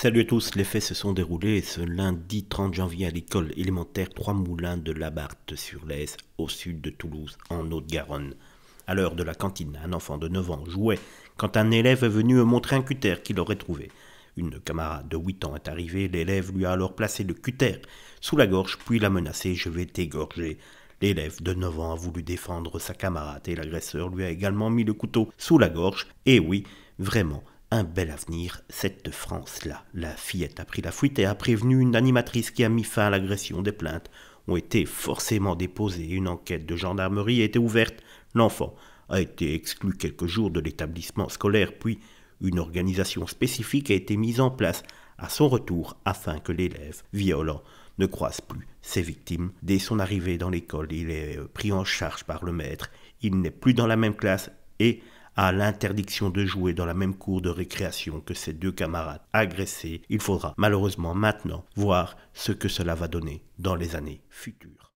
Salut à tous, les faits se sont déroulés ce lundi 30 janvier à l'école élémentaire Trois Moulins de labarthe sur l'Aise, au sud de Toulouse, en Haute-Garonne. À l'heure de la cantine, un enfant de 9 ans jouait quand un élève est venu montrer un cutter qu'il aurait trouvé. Une camarade de 8 ans est arrivée, l'élève lui a alors placé le cutter sous la gorge puis l'a menacé Je vais t'égorger. L'élève de 9 ans a voulu défendre sa camarade et l'agresseur lui a également mis le couteau sous la gorge. Et oui, vraiment, un bel avenir, cette France-là. La fillette a pris la fuite et a prévenu une animatrice qui a mis fin à l'agression. Des plaintes ont été forcément déposées. Une enquête de gendarmerie a été ouverte. L'enfant a été exclu quelques jours de l'établissement scolaire, puis une organisation spécifique a été mise en place à son retour afin que l'élève violent ne croise plus ses victimes. Dès son arrivée dans l'école, il est pris en charge par le maître. Il n'est plus dans la même classe et à l'interdiction de jouer dans la même cour de récréation que ses deux camarades agressés, il faudra malheureusement maintenant voir ce que cela va donner dans les années futures.